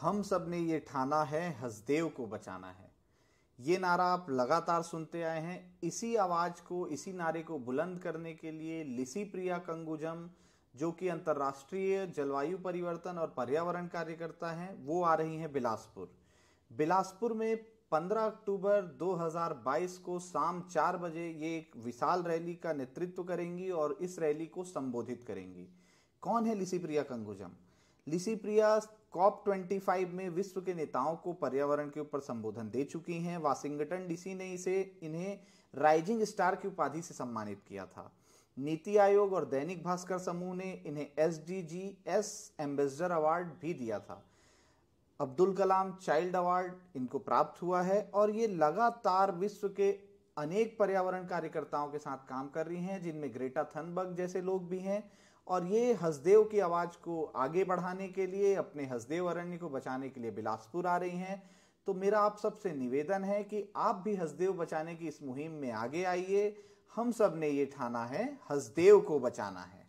हम सब ने ये ठाना है हसदेव को बचाना है ये नारा आप लगातार सुनते आए हैं इसी आवाज़ को इसी नारे को बुलंद करने के लिए लिसी प्रिया कंगुजम जो कि अंतर्राष्ट्रीय जलवायु परिवर्तन और पर्यावरण कार्यकर्ता हैं वो आ रही हैं बिलासपुर बिलासपुर में 15 अक्टूबर 2022 को शाम चार बजे ये एक विशाल रैली का नेतृत्व करेंगी और इस रैली को संबोधित करेंगी कौन है लिसी प्रिया कंगुजम लिसी कॉप 25 में विश्व के नेताओं को पर्यावरण के ऊपर संबोधन दे चुकी हैं वाशिंगटन डीसी ने इसे इन्हें राइजिंग स्टार की उपाधि से सम्मानित किया था नीति आयोग और दैनिक भास्कर समूह ने इन्हें S D G S ambassador award भी दिया था अब्दुल कलाम चाइल्ड अवार्ड इनको प्राप्त हुआ है और ये लगातार विश्व के अनेक पर्यावरण कार्यकर्ताओं के साथ काम कर रही हैं जिनमें ग्रेटा थनबर्ग जैसे लोग भी हैं और ये हसदेव की आवाज़ को आगे बढ़ाने के लिए अपने हसदेव अरण्य को बचाने के लिए बिलासपुर आ रही हैं तो मेरा आप सबसे निवेदन है कि आप भी हसदेव बचाने की इस मुहिम में आगे आइए हम सब ने ये ठाना है हसदेव को बचाना है